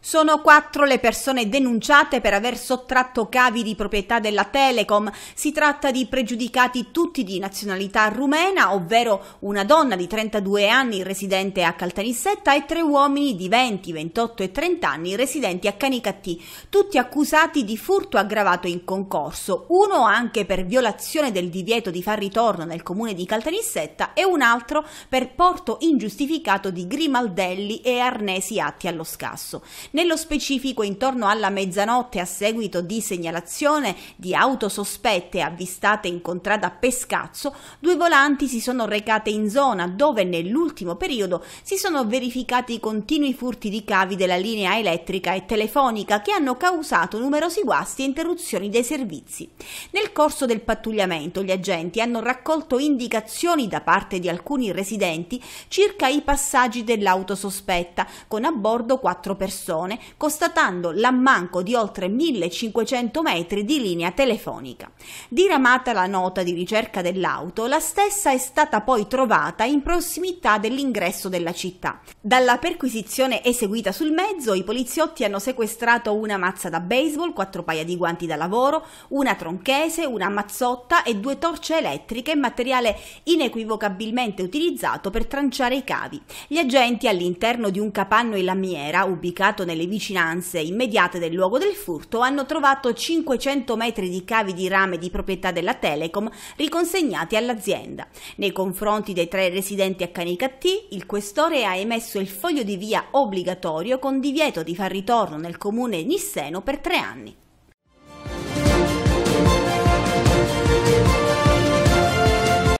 Sono quattro le persone denunciate per aver sottratto cavi di proprietà della Telecom. Si tratta di pregiudicati tutti di nazionalità rumena, ovvero una donna di 32 anni residente a Caltanissetta e tre uomini di 20, 28 e 30 anni residenti a Canicattì, tutti accusati di furto aggravato in concorso, uno anche per violazione del divieto di far ritorno nel comune di Caltanissetta e un altro per porto ingiustificato di grimaldelli e arnesi atti allo scasso. Nello specifico, intorno alla mezzanotte, a seguito di segnalazione di auto sospette avvistate in contrada Pescazzo, due volanti si sono recate in zona dove nell'ultimo periodo si sono verificati continui furti di cavi della linea elettrica e telefonica che hanno causato numerosi guasti e interruzioni dei servizi. Nel corso del pattugliamento gli agenti hanno raccolto indicazioni da parte di alcuni residenti circa i passaggi dell'auto sospetta, con a bordo quattro persone stazione, constatando l'ammanco di oltre 1500 metri di linea telefonica. Diramata la nota di ricerca dell'auto, la stessa è stata poi trovata in prossimità dell'ingresso della città. Dalla perquisizione eseguita sul mezzo, i poliziotti hanno sequestrato una mazza da baseball, quattro paia di guanti da lavoro, una tronchese, una mazzotta e due torce elettriche, materiale inequivocabilmente utilizzato per tranciare i cavi. Gli agenti all'interno di un capanno in lamiera, ubicato nelle vicinanze immediate del luogo del furto hanno trovato 500 metri di cavi di rame di proprietà della Telecom riconsegnati all'azienda. Nei confronti dei tre residenti a Canicattì, il questore ha emesso il foglio di via obbligatorio con divieto di far ritorno nel comune nisseno per tre anni.